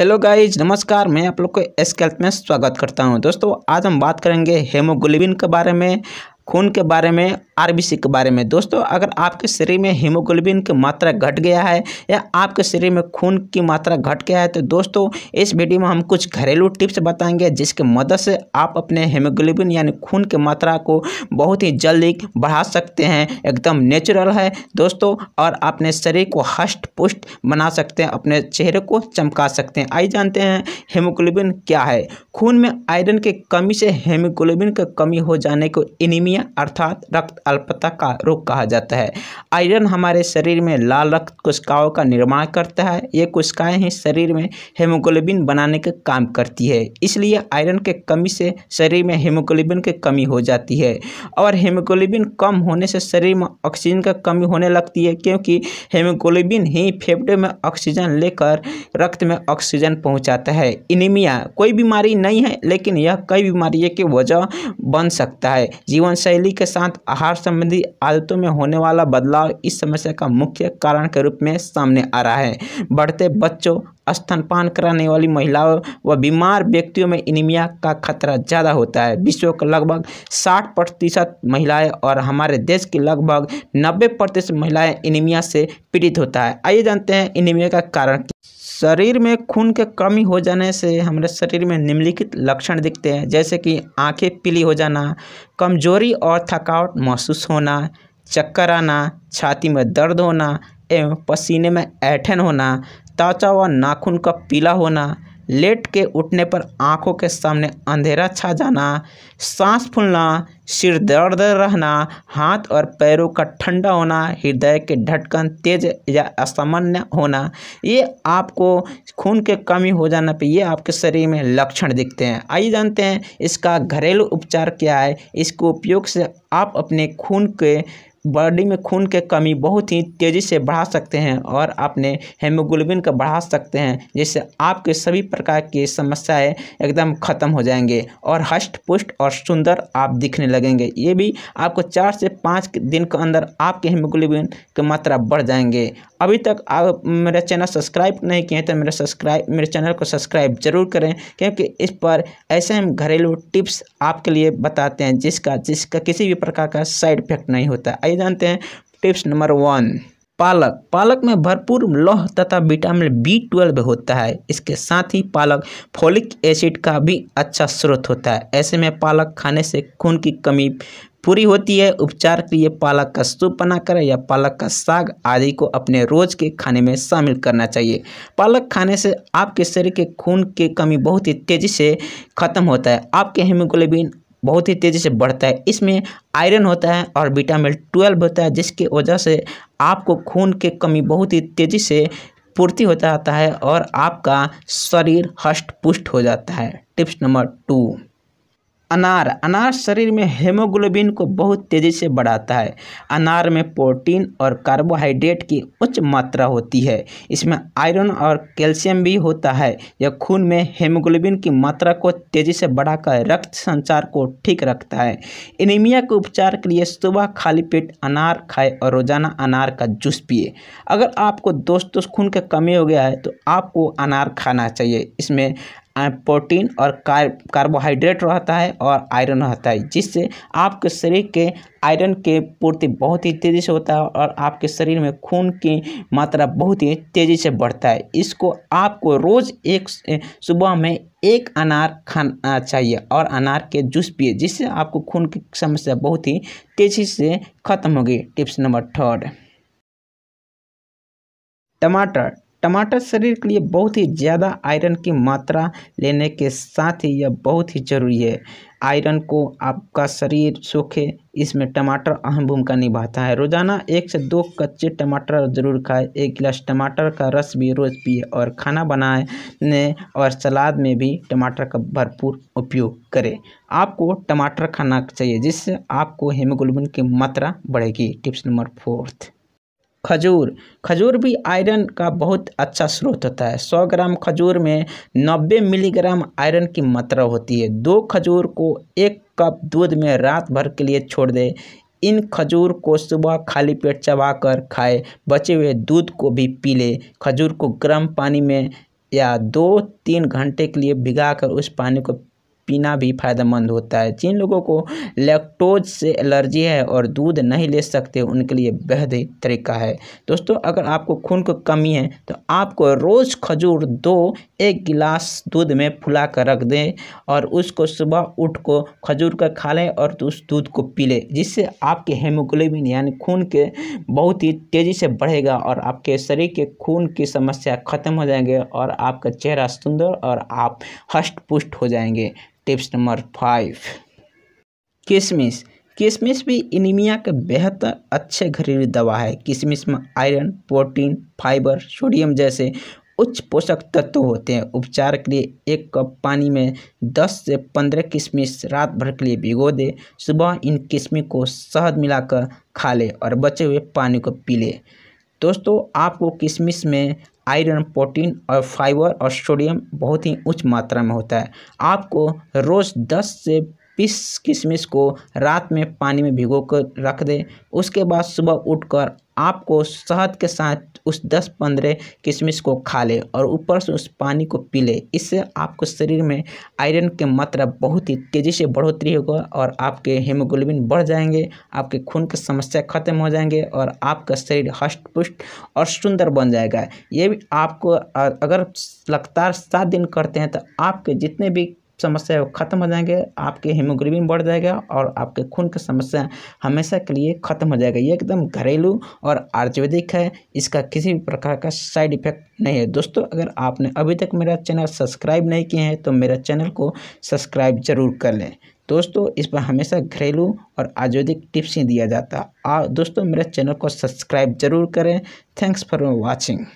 hello guys नमस्कार मैं आप लोग को एस कैल्थ में स्वागत करता हूं दोस्तों आज हम बात करेंगे हेमोग्लोबिन के बारे में खून के बारे में आरबीसी के बारे में दोस्तों अगर आपके शरीर में हीमोग्लोबिन की मात्रा घट गया है या आपके शरीर में खून की मात्रा घट गया है तो दोस्तों इस वीडियो में हम कुछ घरेलू टिप्स बताएंगे जिसके मदद से आप अपने हीमोग्लोबिन यानी खून की मात्रा को बहुत ही जल्दी बढ़ा सकते हैं एकदम नेचुरल है दोस्तों और अपने शरीर को हष्ट पुष्ट बना सकते हैं अपने चेहरे को चमका सकते हैं आई जानते हैं हेमोग्लोबिन क्या है खून में आयरन की कमी से हेमोग्लोबिन की कमी हो जाने को इनीमिया एनीमिया अर्थात रक्त अल्पता का रोग कहा जाता है आयरन हमारे शरीर में लाल रक्त कोशिकाओं का निर्माण करता है ये कोशिकाएं ही शरीर में हेमोग्लोबिन बनाने का काम करती है इसलिए आयरन के कमी से शरीर में हेमोग्लोबिन की कमी हो जाती है और हेमोग्लोबिन कम होने से शरीर में ऑक्सीजन का कमी होने लगती है क्योंकि हेमोग्लोबिन ही फेफड़े में ऑक्सीजन लेकर रक्त में ऑक्सीजन पहुंचाता है इनिमिया कोई बीमारी नहीं है लेकिन यह कई बीमारियों की वजह बन सकता है जीवन शैली के साथ आहार संबंधी आदतों में होने वाला बदलाव इस समस्या का मुख्य कारण के रूप में सामने आ रहा है बढ़ते बच्चों स्तनपान कराने वाली महिलाओं व बीमार व्यक्तियों में इनिमिया का खतरा ज़्यादा होता है विश्व का लगभग 60 प्रतिशत महिलाएँ और हमारे देश की लगभग 90 प्रतिशत महिलाएँ इनिमिया से पीड़ित होता है आइए जानते हैं इनिमिया का कारण शरीर में खून के कमी हो जाने से हमारे शरीर में निम्नलिखित लक्षण दिखते हैं जैसे कि आंखें पीली हो जाना कमजोरी और थकावट महसूस होना चक्कर आना छाती में दर्द होना एवं पसीने में ऐठन होना त्वचा व नाखून का पीला होना लेट के उठने पर आंखों के सामने अंधेरा छा जाना सांस फूलना सिर दर्द रहना हाथ और पैरों का ठंडा होना हृदय के ढटकन तेज या असामान्य होना ये आपको खून के कमी हो जाना पे ये आपके शरीर में लक्षण दिखते हैं आइए जानते हैं इसका घरेलू उपचार क्या है इसके उपयोग से आप अपने खून के बॉडी में खून के कमी बहुत ही तेज़ी से बढ़ा सकते हैं और अपने हेमोग्लोबिन का बढ़ा सकते हैं जिससे आपके सभी प्रकार की समस्याएं एकदम ख़त्म हो जाएंगे और हष्ट पुष्ट और सुंदर आप दिखने लगेंगे ये भी आपको चार से पाँच दिन के अंदर आपके हेमोग्लोबिन की मात्रा बढ़ जाएंगे अभी तक आप मेरा चैनल सब्सक्राइब नहीं किए तो मेरा सब्सक्राइब मेरे चैनल को सब्सक्राइब जरूर करें क्योंकि इस पर ऐसे हम घरेलू टिप्स आपके लिए बताते हैं जिसका जिसका किसी भी प्रकार का साइड इफेक्ट नहीं होता जानते हैं टिप्स नंबर वन पालक पालक में भरपूर लौह तथा विटामिन बी ट्वेल्व होता है इसके साथ ही पालक फोलिक एसिड का भी अच्छा स्रोत होता है ऐसे में पालक खाने से खून की कमी पूरी होती है उपचार के लिए पालक का सूप बनाकर या पालक का साग आदि को अपने रोज के खाने में शामिल करना चाहिए पालक खाने से आपके शरीर के खून की कमी बहुत ही तेज़ी से खत्म होता है आपके हेमोग्लोबिन बहुत ही तेज़ी से बढ़ता है इसमें आयरन होता है और विटामिन ट्वेल्व होता है जिसकी वजह से आपको खून की कमी बहुत ही तेज़ी से पूर्ति होता आता है और आपका शरीर हष्ट पुष्ट हो जाता है टिप्स नंबर टू अनार अनार शरीर में हेमोग्लोबिन को बहुत तेज़ी से बढ़ाता है अनार में प्रोटीन और कार्बोहाइड्रेट की उच्च मात्रा होती है इसमें आयरन और कैल्शियम भी होता है यह खून में हेमोग्लोबिन की मात्रा को तेज़ी से बढ़ाकर रक्त संचार को ठीक रखता है एनीमिया के उपचार के लिए सुबह खाली पेट अनार खाए और रोज़ाना अनार का जूस पिए अगर आपको दोस्तों खून का कमी हो गया है तो आपको अनार खाना चाहिए इसमें प्रोटीन और कार्बोहाइड्रेट रहता है और आयरन रहता है जिससे आपके शरीर के आयरन के पूर्ति बहुत ही तेज़ी से होता है और आपके शरीर में खून की मात्रा बहुत ही तेज़ी से बढ़ता है इसको आपको रोज़ एक सुबह में एक अनार खाना चाहिए और अनार के जूस पिए जिससे आपको खून की समस्या बहुत ही तेज़ी से खत्म होगी टिप्स नंबर थर्ड टमाटर टमाटर शरीर के लिए बहुत ही ज़्यादा आयरन की मात्रा लेने के साथ ही यह बहुत ही ज़रूरी है आयरन को आपका शरीर सूखे इसमें टमाटर अहम भूमिका निभाता है रोज़ाना एक से दो कच्चे टमाटर ज़रूर खाएं एक गिलास टमाटर का रस भी रोज़ पिए और खाना बनाने और सलाद में भी टमाटर का भरपूर उपयोग करें आपको टमाटर खाना चाहिए जिससे आपको हेमोग्लोबिन की मात्रा बढ़ेगी टिप्स नंबर फोर्थ खजूर खजूर भी आयरन का बहुत अच्छा स्रोत होता है 100 ग्राम खजूर में 90 मिलीग्राम आयरन की मात्रा होती है दो खजूर को एक कप दूध में रात भर के लिए छोड़ दें इन खजूर को सुबह खाली पेट चबाकर खाए बचे हुए दूध को भी पी ले खजूर को गर्म पानी में या दो तीन घंटे के लिए कर उस पानी को पीना भी फायदेमंद होता है जिन लोगों को लैक्टोज से एलर्जी है और दूध नहीं ले सकते उनके लिए बेहतरीन तरीका है दोस्तों अगर आपको खून की कमी है तो आपको रोज़ खजूर दो एक गिलास दूध में फुला कर रख दें और उसको सुबह उठ को खजूर का खा लें और उस दूध को पी लें जिससे आपके हेमोग्लोबिन यानी खून के बहुत ही तेज़ी से बढ़ेगा और आपके शरीर के खून की समस्या ख़त्म हो जाएंगे और आपका चेहरा सुंदर और आप हष्ट पुष्ट हो जाएंगे टिप्स नंबर फाइव किशमिश किशमिश भी एनीमिया के बेहतर अच्छे घरेलू दवा है किशमिश में आयरन प्रोटीन फाइबर सोडियम जैसे उच्च पोषक तत्व होते हैं उपचार के लिए एक कप पानी में 10 से 15 किशमिश रात भर के लिए भिगो दे सुबह इन किशमिश को शहद मिलाकर खा लें और बचे हुए पानी को पी लें दोस्तों आपको किशमिश में आयरन प्रोटीन और फाइबर और सोडियम बहुत ही उच्च मात्रा में होता है आपको रोज़ दस से इस किशमिश को रात में पानी में भिगो कर रख दें उसके बाद सुबह उठकर आपको शहद के साथ उस दस पंद्रह किशमिश को खा ले और ऊपर से उस पानी को पी ले इससे आपके शरीर में आयरन की मात्रा बहुत ही तेज़ी से बढ़ोतरी होगा और आपके हीमोग्लोबिन बढ़ जाएंगे आपके खून की समस्या ख़त्म हो जाएंगे और आपका शरीर हष्ट पुष्ट और सुंदर बन जाएगा ये भी आपको अगर लगातार सात दिन करते हैं तो आपके जितने भी समस्या ख़त्म हो जाएंगे आपके हीमोग्लोबिन बढ़ जाएगा और आपके खून की समस्या हमेशा के लिए ख़त्म हो जाएगा ये एकदम घरेलू और आयुर्वेदिक है इसका किसी भी प्रकार का साइड इफेक्ट नहीं है दोस्तों अगर आपने अभी तक मेरा चैनल सब्सक्राइब नहीं किया है तो मेरा चैनल को सब्सक्राइब ज़रूर कर लें दोस्तों इस पर हमेशा घरेलू और आयुर्वेदिक टिप्स ही दिया जाता है दोस्तों मेरे चैनल को सब्सक्राइब जरूर करें थैंक्स फॉर वॉचिंग